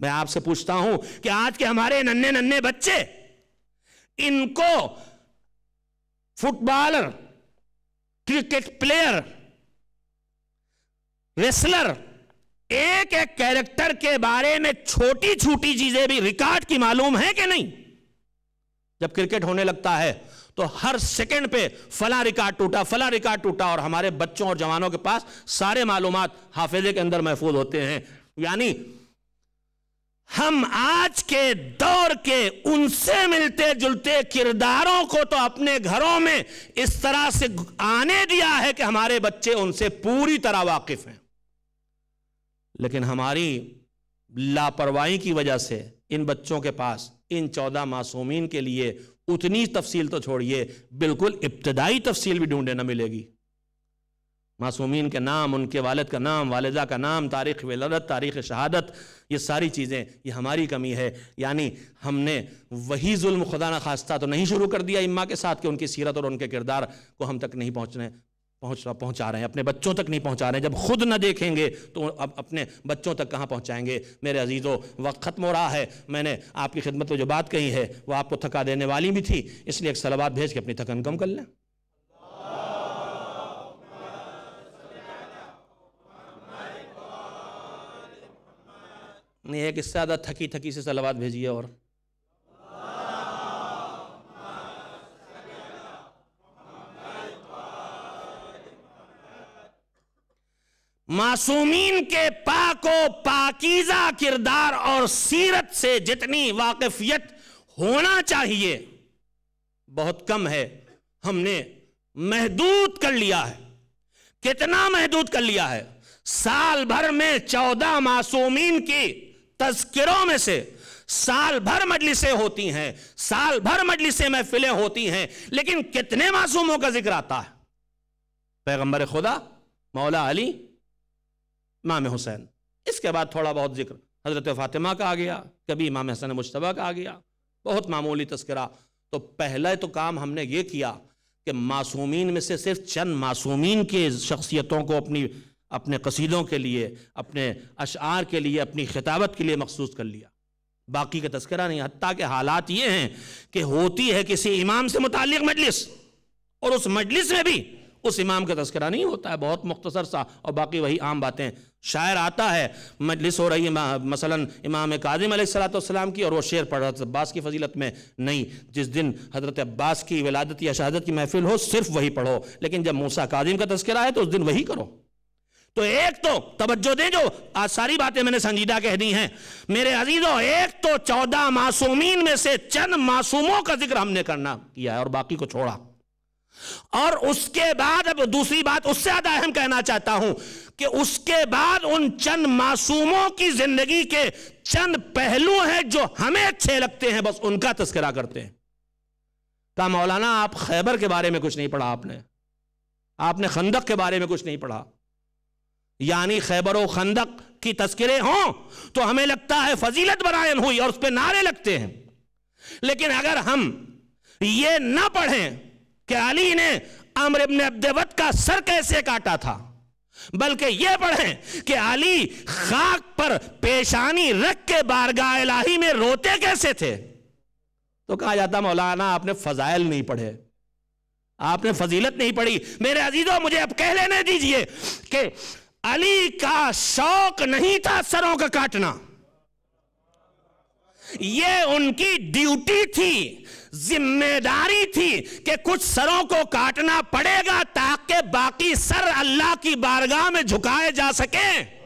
[SPEAKER 1] मैं आपसे पूछता हूं कि आज के हमारे नन्हे नन्हे बच्चे इनको फुटबॉलर क्रिकेट प्लेयर रेसलर एक एक कैरेक्टर के बारे में छोटी छोटी चीजें भी रिकॉर्ड की मालूम है कि नहीं जब क्रिकेट होने लगता है तो हर सेकंड पे फला रिकॉर्ड टूटा फला रिकॉर्ड टूटा और हमारे बच्चों और जवानों के पास सारे मालूम हाफिजे के अंदर महफूज होते हैं यानी हम आज के दौर के उनसे मिलते जुलते किरदारों को तो अपने घरों में इस तरह से आने दिया है कि हमारे बच्चे उनसे पूरी तरह वाकिफ हैं लेकिन हमारी लापरवाही की वजह से इन बच्चों के पास इन चौदह मासूमीन के लिए उतनी तफसील तो छोड़िए बिल्कुल इब्तदाई तफसील भी ढूंढे ना मिलेगी मासूमिन के नाम उनके वालद का नाम वालदा का नाम तारीख़ वलदत तारीख़ शहादत ये सारी चीज़ें ये हमारी कमी है यानी हमने वही जुल्म खुदा न खास्ता तो नहीं शुरू कर दिया इम्मा के साथ कि उनकी सीरत और उनके किरदार को हम तक नहीं पहुँचने पहुँच पहुँचा रहे हैं अपने बच्चों तक नहीं पहुँचा रहे हैं जब खुद न देखेंगे तो अब अपने बच्चों तक कहाँ पहुँचाएँगे मेरे अजीज़ों वक्त ख़त्म हो रहा है मैंने आपकी खिदमत में जो बात कही है वह आपको थका देने वाली भी थी इसलिए एक सलाबात भेज के अपनी थकन कम कर लें नहीं है कि ज़्यादा थकी थकी से सलावाद भेजिए और मासूमीन के पाको पाकीजा किरदार और सीरत से जितनी वाकफियत होना चाहिए बहुत कम है हमने महदूद कर लिया है कितना महदूद कर लिया है साल भर में चौदह मासूमीन की तस्करों में से साल भर मजलिसें होती हैं साल भर मजलिसें महफिलें होती हैं लेकिन कितने मासूमों का जिक्र आता है पैगंबर खुदा मौला अली इमाम हुसैन इसके बाद थोड़ा बहुत जिक्र हज़रत फातिमा का आ गया कभी इमाम हसन मुशतबा का आ गया बहुत मामूली तस्करा तो पहला तो काम हमने ये किया कि मासूमीन में से सिर्फ चंद मासूमीन के शख्सियतों को अपनी अपने कसीदों के लिए अपने अशार के लिए अपनी खिताबत के लिए मखसूस कर लिया बाकी का तस्करा नहीं हती के हालात ये हैं कि होती है किसी इमाम से मुतक मजलिस और उस मजलिस में भी उस इमाम का तस्करा नहीं होता है बहुत मुख्तसर सा और बाकी वही आम बातें शायर आता है मजलिस हो रही है मसलन इमाम काजिम सलाम की और वो शेर पढ़ रहा था अब्बास की फजीलत में नहीं जिस दिन हज़रत अब्बास की विलादत या शहादत की महफिल हो सिर्फ वही पढ़ो लेकिन जब मूसा काजिम का तस्करा है तो उस दिन वही करो तो एक तो तवज्जो दे जो आज सारी बातें मैंने संजीदा कह दी हैं मेरे अजीजों एक तो चौदह मासूमीन में से चंद मासूमों का जिक्र हमने करना किया है और बाकी को छोड़ा और उसके बाद अब दूसरी बात उससे ज्यादा अहम कहना चाहता हूं कि उसके बाद उन चंद मासूमों की जिंदगी के चंद पहलू हैं जो हमें अच्छे लगते हैं बस उनका तस्करा करते हैं कहा मौलाना आप खैबर के बारे में कुछ नहीं पढ़ा आपने आपने खंदक के बारे में कुछ नहीं पढ़ा यानी खैबर व खंदक की तस्करे हों तो हमें लगता है फजीलत बरायन हुई और उस पर नारे लगते हैं लेकिन अगर हम ये ना पढ़ें कि अली ने अमर इबन अब्देवत का सर कैसे काटा था बल्कि यह पढ़ें कि अली खाक पर पेशानी रख के बारगाह इलाही में रोते कैसे थे तो कहा जाता मौलाना आपने फजाइल नहीं पढ़े आपने फजीलत नहीं पढ़ी मेरे अजीजों मुझे अब कह लेने दीजिए कि अली का शौक नहीं था सरों का काटना ये उनकी ड्यूटी थी जिम्मेदारी थी कि कुछ सरों को काटना पड़ेगा ताकि बाकी सर अल्लाह की बारगाह में झुकाए जा सकें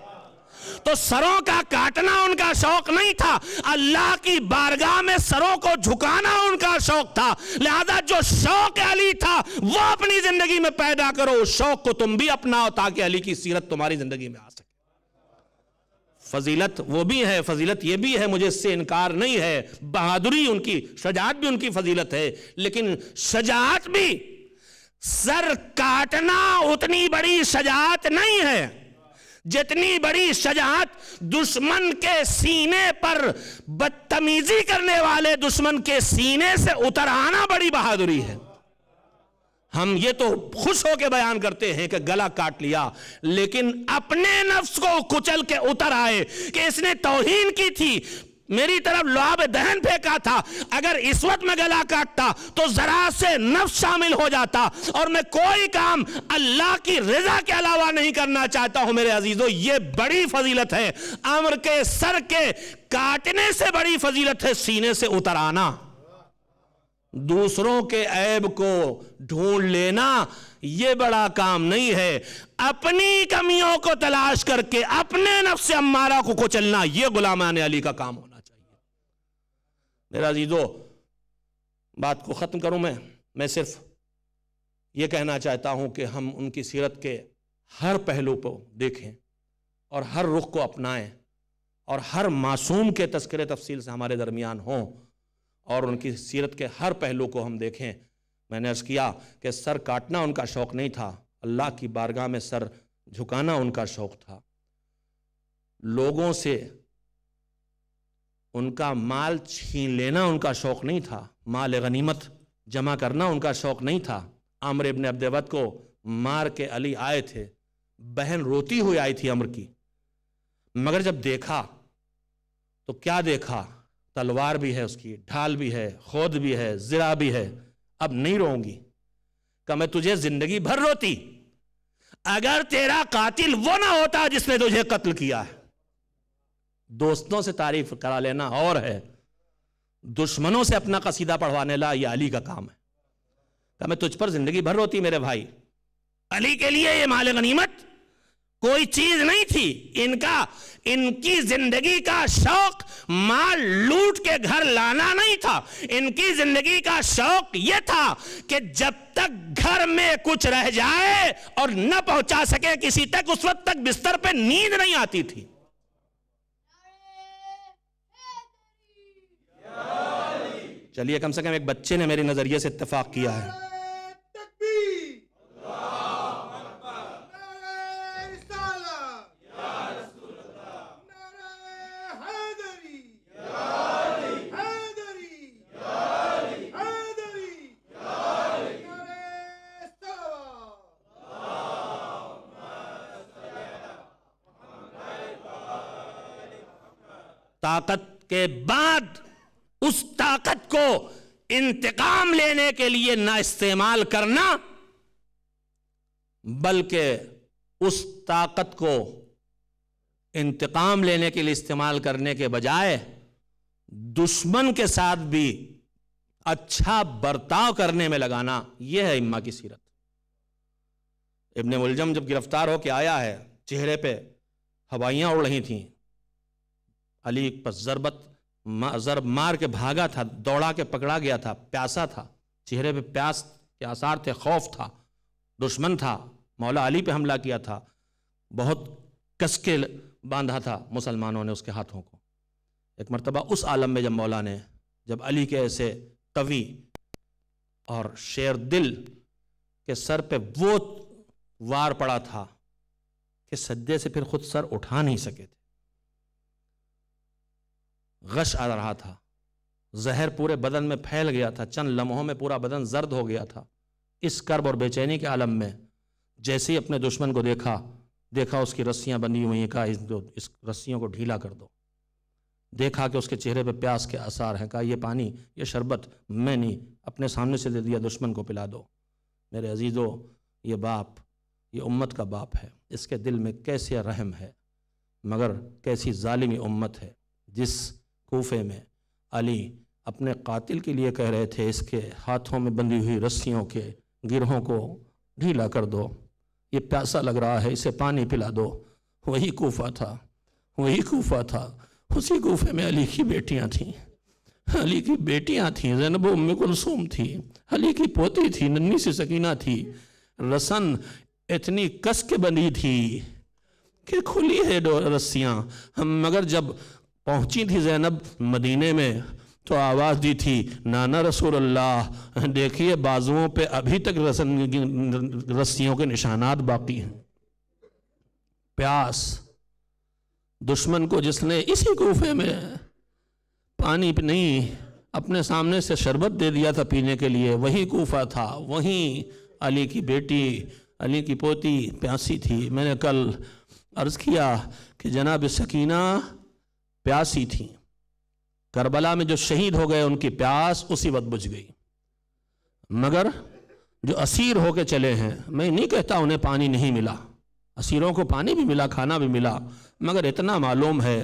[SPEAKER 1] तो सरों का काटना उनका शौक नहीं था अल्लाह की बारगाह में सरों को झुकाना उनका शौक था लिहाजा जो शौक अली था वो अपनी जिंदगी में पैदा करो उस शौक को तुम भी अपनाओ ताकि अली की सीरत तुम्हारी जिंदगी में आ सके फजीलत वो भी है फजीलत ये भी है मुझे इससे इनकार नहीं है बहादुरी उनकी शजात भी उनकी फजीलत है लेकिन शजात भी सर काटना उतनी बड़ी शजात नहीं है जितनी बड़ी शजात दुश्मन के सीने पर बदतमीजी करने वाले दुश्मन के सीने से उतर आना बड़ी बहादुरी है हम ये तो खुश होकर बयान करते हैं कि गला काट लिया लेकिन अपने नफ्स को कुचल के उतर आए कि इसने तोहीन की थी मेरी तरफ लुआब दहन फेंका था अगर इस वक्त में गला काटता तो जरा से नफ्स शामिल हो जाता और मैं कोई काम अल्लाह की रजा के अलावा नहीं करना चाहता हूं मेरे अजीजों ये बड़ी फजीलत है अम्र के सर के काटने से बड़ी फजीलत है सीने से उतर आना दूसरों के ऐब को ढूंढ लेना यह बड़ा काम नहीं है अपनी कमियों को तलाश करके अपने से अम्मारा को कुचलना यह गुलामान अली का काम होना मेरा दो बात को ख़त्म करूँ मैं मैं सिर्फ ये कहना चाहता हूँ कि हम उनकी सीरत के हर पहलू को देखें और हर रुख को अपनाएं और हर मासूम के तस्कर तफसील से हमारे दरमियान हों और उनकी सीरत के हर पहलू को हम देखें मैंने अर्ज़ किया कि सर काटना उनका शौक़ नहीं था अल्लाह की बारगाह में सर झुकाना उनका शौक़ था लोगों से उनका माल छीन लेना उनका शौक़ नहीं था माल गनीमत जमा करना उनका शौक़ नहीं था आमर इबन अब्देवत को मार के अली आए थे बहन रोती हुई आई थी अमर की मगर जब देखा तो क्या देखा तलवार भी है उसकी ढाल भी है खोद भी है ज़रा भी है अब नहीं रोऊंगी का मैं तुझे ज़िंदगी भर रोती अगर तेरा कातिल वो ना होता जिसने तुझे कत्ल किया है दोस्तों से तारीफ करा लेना और है दुश्मनों से अपना कसीदा पढ़वाने ला ये अली का काम है का मैं तुझ पर जिंदगी भर रोती मेरे भाई अली के लिए ये माल गनीमत कोई चीज नहीं थी इनका इनकी जिंदगी का शौक माल लूट के घर लाना नहीं था इनकी जिंदगी का शौक यह था कि जब तक घर में कुछ रह जाए और न पहुंचा सके किसी तक उस वक्त तक बिस्तर पे नींद नहीं आती थी चलिए कम से कम एक बच्चे ने मेरे नजरिए से इतफाक किया है ताकत के बाद उस ताकत को इंतकाम लेने के लिए ना इस्तेमाल करना बल्कि उस ताकत को इंतकाम लेने के लिए इस्तेमाल करने के बजाय दुश्मन के साथ भी अच्छा बर्ताव करने में लगाना यह है इम्मा की सीरत इबन मुलजम जब गिरफ्तार होकर आया है चेहरे पे हवाइयां उड़ रही थीं अली पर जरबत जर मार के भागा था दौड़ा के पकड़ा गया था प्यासा था चेहरे पे प्यास के आसार थे खौफ था दुश्मन था मौला अली पे हमला किया था बहुत कसके बांधा था मुसलमानों ने उसके हाथों को एक मरतबा उस आलम में जब मौला ने जब अली के ऐसे कवि और शेर दिल के सर पे वो वार पड़ा था कि सज्जे से फिर खुद सर उठा नहीं सके थे गश आ रहा था जहर पूरे बदन में फैल गया था चंद लम्हों में पूरा बदन जर्द हो गया था इस कर्ब और बेचैनी के आलम में जैसे ही अपने दुश्मन को देखा देखा उसकी रस्सियाँ बनी हुई हैं कहा इस इस रस्सियों को ढीला कर दो देखा कि उसके चेहरे पर प्यास के आसार हैं कहा ये पानी ये शरबत मैं नहीं अपने सामने से दे दिया दुश्मन को पिला दो मेरे अजीज़ो ये बाप ये उम्मत का बाप है इसके दिल में कैसे रहम है मगर कैसी ालिमी उम्मत है जिस कोफे में अली अपने कातिल के लिए कह रहे थे इसके हाथों में बंधी हुई रस्सियों के गिरहों को ढीला कर दो ये प्यासा लग रहा है इसे पानी पिला दो वही कोफा था वही कोफा था उसी कोफे में अली की बेटियां थीं अली की बेटियां थीं जैनब उम कुलसूम थी अली की पोती थी नन्नी सी सकीना थी रसन इतनी कस के बनी थी कि खुली है रस्सियाँ मगर जब पहुंची थी जैनब मदीने में तो आवाज़ दी थी नाना रसूल अल्लाह देखिए बाजुओं पे अभी तक रसन रस्सियों के निशानात बाकी हैं प्यास दुश्मन को जिसने इसी कोफे में पानी नहीं अपने सामने से शरबत दे दिया था पीने के लिए वही कोफा था वहीं अली की बेटी अली की पोती प्यासी थी मैंने कल अर्ज़ किया कि जनाब सकीना प्यासी थी करबला में जो शहीद हो गए उनकी प्यास उसी वक्त बुझ गई मगर जो असीर होके चले हैं मैं नहीं कहता उन्हें पानी नहीं मिला असीरों को पानी भी मिला खाना भी मिला मगर इतना मालूम है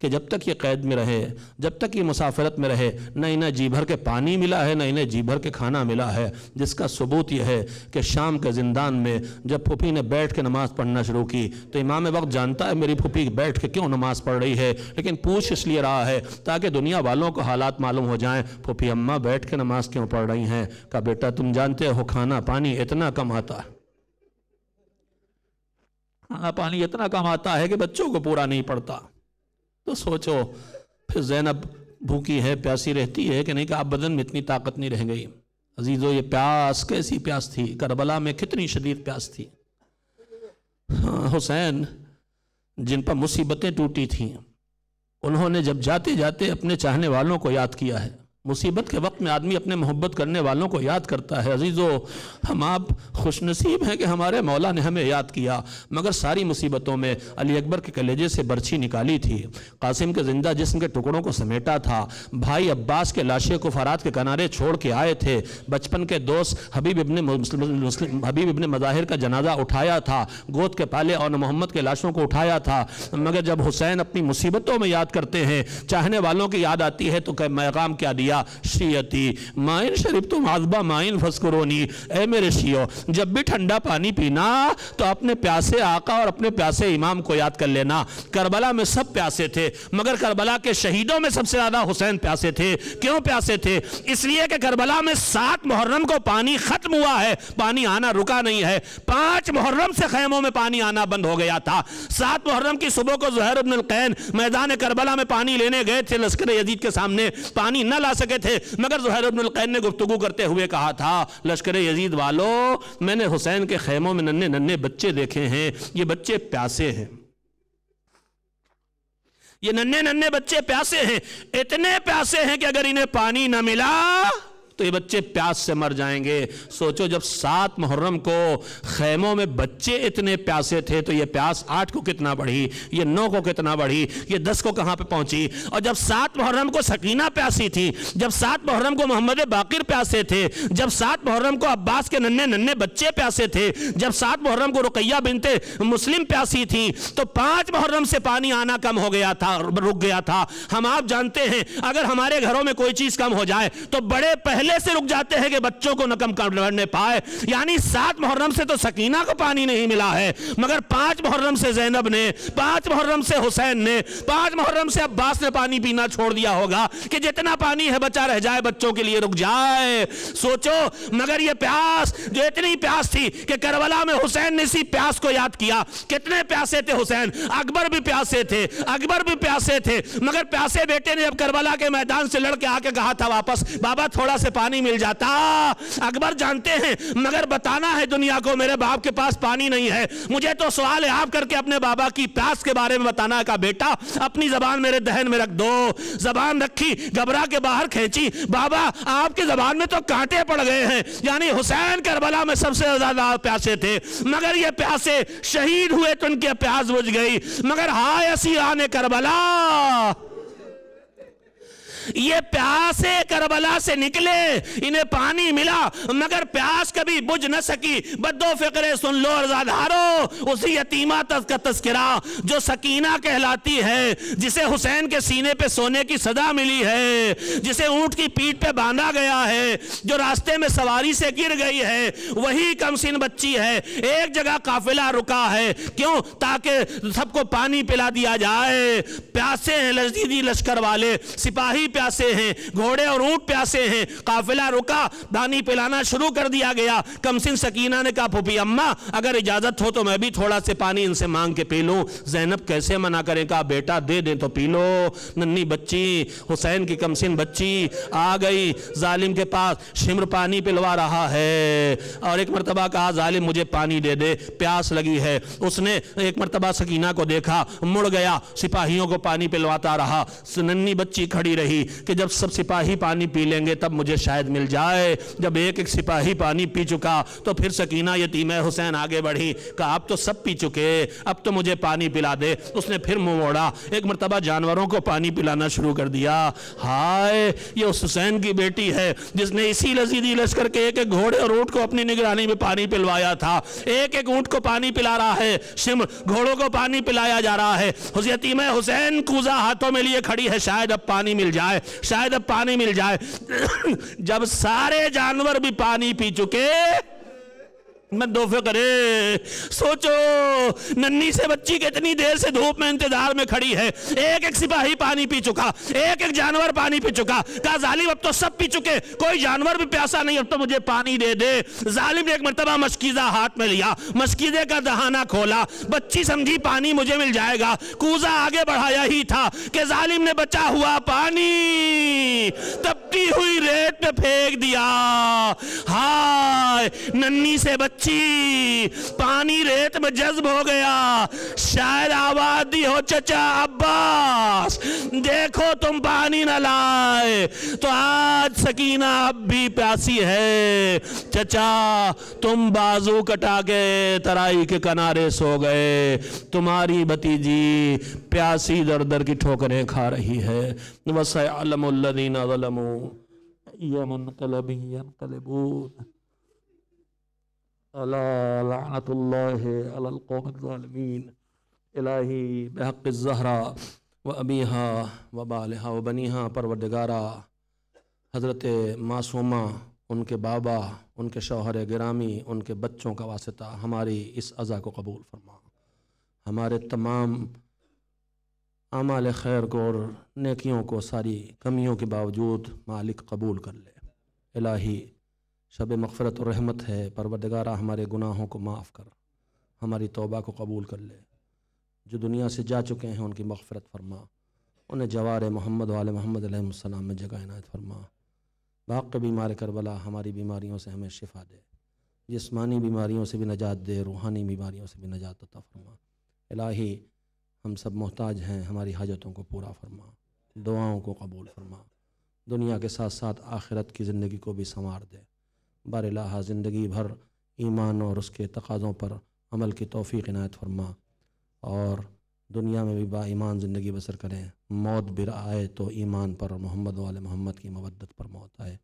[SPEAKER 1] कि जब तक ये कैद में रहे जब तक ये मुसाफरत में रहे न इन्हें जी भर के पानी मिला है न इन्हें जी भर के खाना मिला है जिसका सबूत यह है कि शाम के जिंदान में जब फूफी ने बैठ के नमाज़ पढ़ना शुरू की तो इमाम वक्त जानता है मेरी फूफी बैठ के क्यों नमाज़ पढ़ रही है लेकिन पूछ इसलिए रहा है ताकि दुनिया वालों को हालात मालूम हो जाएँ फूफी अम्मा बैठ के नमाज़ क्यों पढ़ रही हैं का बेटा तुम जानते हो खाना पानी इतना कम आता है खाना पानी इतना कम आता है कि बच्चों को पूरा नहीं पड़ता तो सोचो फिर जैनब भूखी है प्यासी रहती है कि नहीं कि आप बदन में इतनी ताकत नहीं रह गई अजीज़ो ये प्यास कैसी प्यास थी करबला में कितनी शदीद प्यास थी हाँ, हुसैन जिन पर मुसीबतें टूटी थीं उन्होंने जब जाते जाते अपने चाहने वालों को याद किया है मुसीबत के वक्त में आदमी अपने मोहब्बत करने वालों को याद करता है अजीज़ो हम आप खुश नसीब हैं कि हमारे मौला ने हमें याद किया मगर सारी मुसीबतों में अली अकबर के कलेजे से बर्छी निकाली थी कासिम के ज़िंदा जिसम के टुकड़ों को समेटा था भाई अब्बास के लाशे को फरात के किनारे छोड़ के आए थे बचपन के दोस्त हबीब इबन हबीब इबन मज़ाहिर का जनाजा उठाया था गोद के पाले और मोहम्मद के लाशों को उठाया था मगर जब हुसैन अपनी मुसीबतों में याद करते हैं चाहने वालों की याद आती है तो मैगाम क्या दिया या शीयती माइन शरीफ तुम आजबा माइन फसकरोनी ए मेरे शियो जब भी ठंडा पानी पीना तो अपने प्यासे आका और अपने प्यासे इमाम को याद कर लेना करबला में सब प्यासे थे मगर करबला के शहीदों में सबसे ज़्यादा हुसैन प्यासे थे क्यों प्यासे थे इसलिए कि करबला में सात मुहर्रम को पानी ख़त्म हुआ है पानी आना रुका नहीं है पांच मुहर्रम से खैमों में पानी आना बंद हो गया था सात मुहर्रम की सुबह को जहर उबनकैन मैदान करबला में पानी लेने गए थे लश्कर यजीद के सामने पानी न ला सके सके थे मगर जहर अब्दुल्कैन ने गुफ्तु करते हुए कहा था लश्कर यजीद वालो मैंने हुसैन के खेमों में नन्हे नन्हे बच्चे देखे हैं ये बच्चे प्यासे हैं ये नन्हे नन्हे बच्चे प्यासे हैं इतने प्यासे हैं कि अगर इन्हें पानी ना मिला तो ये बच्चे प्यास से मर जाएंगे सोचो जब सात मुहर्रम को खेमों में बच्चे इतने प्यासे थे तो ये प्यास आठ को कितना बढ़ी ये नौ को कितना बढ़ी ये दस को कहाँ पे पहुंची और जब सात मुहर्रम को सकीना प्यासी थी जब सात मुहर्रम को मोहम्मद बाकिर प्यासे थे जब सात मुहर्रम को अब्बास के नन्हे नन्हे बच्चे प्यासे थे जब सात मुहर्रम को रुकैया बिनते मुस्लिम प्यासी थी तो पांच मुहर्रम से पानी आना कम हो गया था रुक गया था हम आप जानते हैं अगर हमारे घरों में कोई चीज़ कम हो जाए तो बड़े पहले पहले से रुक जाते हैं कि बच्चों को नकम करने पाए यानी सात मुहर्रम से तो सकीना को पानी नहीं मिला है मगर पांच मुहर्रम से जैनब ने पांच मुहर्रम से हुसैन ने पांच मुहर्रम से अब्बास ने पानी पीना छोड़ दिया होगा कि जितना पानी है बचा रह जाए बच्चों के लिए रुक जाए सोचो मगर यह प्यास जो इतनी प्यास थी कि करबला में हुसैन ने इसी प्यास को याद किया कितने प्यासे थे हुसैन अकबर भी प्यासे थे अकबर भी प्यासे थे मगर प्यासे बेटे ने जब करबला के मैदान से लड़के आके कहा था वापस बाबा थोड़ा से पानी मिल जाता अकबर जानते हैं मगर बताना है दुनिया को मेरे बाप के पास पानी नहीं है मुझे तो सवाल है आप करके अपने बाबा की प्यास के बारे में बताना का बेटा अपनी जबान मेरे दहन में रख दो जबान रखी घबरा के बाहर खींची बाबा आपके जबान में तो कांटे पड़ गए हैं यानी हुसैन करबला में सबसे ज्यादा प्यासे थे मगर ये प्यासे शहीद हुए तो उनकी प्यास बुझ गई मगर हाय ऐसी आने करबला ये प्यासे करबला से निकले इन्हें पानी मिला मगर प्यास कभी बुझ न सकी बदो फिक्रे सुन लो अर्जाधारो उसी यतीमा तक का तस्करा जो सकीना कहलाती है जिसे हुसैन के सीने पे सोने की सजा मिली है जिसे ऊंट की पीठ पे बांधा गया है जो रास्ते में सवारी से गिर गई है वही कमसिन बच्ची है एक जगह काफिला रुका है क्यों ताकि सबको पानी पिला दिया जाए प्यासे हैं लश्कर वाले सिपाही प्यासे हैं घोड़े और ऊंट प्यासे हैं काफिला रुका दानी पिलाना शुरू कर दिया गया कमसिन सकीना ने कहा फूफी अम्मा अगर इजाज़त हो तो मैं भी थोड़ा से पानी इनसे मांग के पी लू जैनब कैसे मना करें कहा बेटा दे दे तो पी लो नन्नी बच्ची हुसैन की कमसिन बच्ची आ गई जालिम के पास शिमर पानी पिलवा रहा है और एक मरतबा कहा जालिम मुझे पानी दे दे प्यास लगी है उसने एक मरतबा सकीना को देखा मुड़ गया सिपाहियों को पानी पिलवाता रहा नन्नी बच्ची खड़ी रही कि जब सब सिपाही पानी पी लेंगे तब मुझे शायद मिल जाए जब एक एक सिपाही पानी पी चुका तो फिर सकीना यतीम हुसैन आगे बढ़ी कहा आप तो सब पी चुके अब तो मुझे पानी पिला दे उसने फिर मुँह मोड़ा एक मरतबा जानवरों को पानी पिलाना शुरू कर दिया हाय ये उस हुसैन की बेटी है जिसने इसी लजीदी लश्कर के एक एक घोड़े और ऊँट को अपनी निगरानी में पानी पिलवाया था एक एक ऊँट को पानी पिला रहा है सिम घोड़ों को पानी पिलाया जा रहा है यतीम हुसैन कूजा हाथों में लिए खड़ी है शायद अब पानी मिल जाए जाए शायद पानी मिल जाए जब सारे जानवर भी पानी पी चुके मैं दोफे करे सोचो नन्नी से बच्ची कितनी देर से धूप में इंतजार में खड़ी है एक एक सिपाही पानी पी चुका एक एक जानवर पानी पी चुका कहा जालिम अब तो सब पी चुके कोई जानवर भी प्यासा नहीं अब तो मुझे पानी दे दे जालिम ने एक मरतबा मशकीजा हाथ में लिया मशकीजे का दहाना खोला बच्ची समझी पानी मुझे मिल जाएगा कूजा आगे बढ़ाया ही था कि जालिम ने बचा हुआ पानी तपती हुई रेत पे फेंक दिया हाय नन्नी से बच्ची अच्छी पानी रेत में जज्ब हो गया शायद आवाज दी हो चचा अब्बास देखो तुम पानी ना लाए तो आज सकीना अब भी प्यासी है चचा तुम बाजू कटा के तराई के किनारे सो गए तुम्हारी भतीजी प्यासी दर दर की ठोकरें खा रही है यमुन कलबी यम मुनकलबून لعنه الله على बहक़ ज़हरा व بحق الزهراء وابيها व وبنيها پروردگارا हज़रत معصومه उनके बाबा उनके शौहर ग्रामी उनके बच्चों का वास्ता हमारी इस अज़ा को कबूल फरमा हमारे तमाम आमाल खैर को और नेकियों को सारी कमियों के बावजूद मालिक कबूल कर ले इलाही शब मफ़रत और रहमत है परवरदगारा हमारे गुनाहों को माफ़ कर हमारी तोबा को कबूल कर ले जो दुनिया से जा चुके हैं उनकी मफ़रत फरमा उन्हें जवार मोहम्मद वाल मोहम्मद सलाम में जगह इनायत फरमा बाक़ तो बीमार करबला हमारी बीमारियों से हमें शिफा दे जिसमानी बीमारियों से भी नजात दे रूहानी बीमारियों से भी नजात अता फरमा इलाही हम सब मोहताज हैं हमारी हाजतों को पूरा फरमा दुआओं को कबूल फरमा दुनिया के साथ साथ आखिरत की ज़िंदगी को भी संवार दे बर लाहा ज़िंदगी भर ईमान और उसके तकाज़ों पर अमल की तोफ़ी इनायत फरमा और दुनिया में भी बाईमान ज़िंदगी बसर करें मौत बिर आए तो ईमान पर मोहम्मद वाले मोहम्मद की मवदत पर मौत आए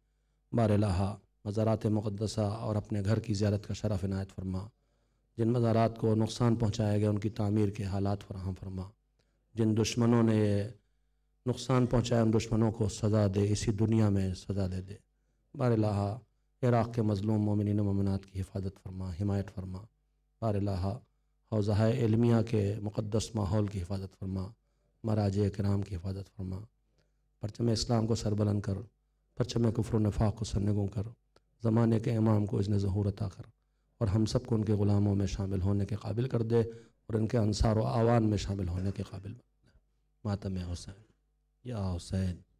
[SPEAKER 1] बार लाहा मज़ारात मुक़दसा और अपने घर की ज्यारत का शरफ़ इनायत फरमा जिन मज़ारात को नुकसान पहुँचाया गया उनकी तमीर के हालात फराहम फरमा जिन दुश्मनों ने नुकसान पहुँचाया उन दुश्मनों को सज़ा दे इसी दुनिया में सज़ा दे दे बार लाहा इराक़ के मज़लूम मोमिन ममिनत की हिफाजत फरमा हिमायत फरमा बार हौज़ा इलमिया के मुक़दस माहौल की हिफाजत फरमा महाराज कराम की हिफाजत फरमा परचम इस्लाम को सरबलन कर परचम कुफर नफाक को सरनगों कर ज़माने के इमाम को इसने जहूर अता कर और हम सब को उनके ग़ुलामों में शामिल होने के काबिल कर दे और इनके अनसार व आवान में शामिल होने के काबिल मातम हुसैन या हुसैन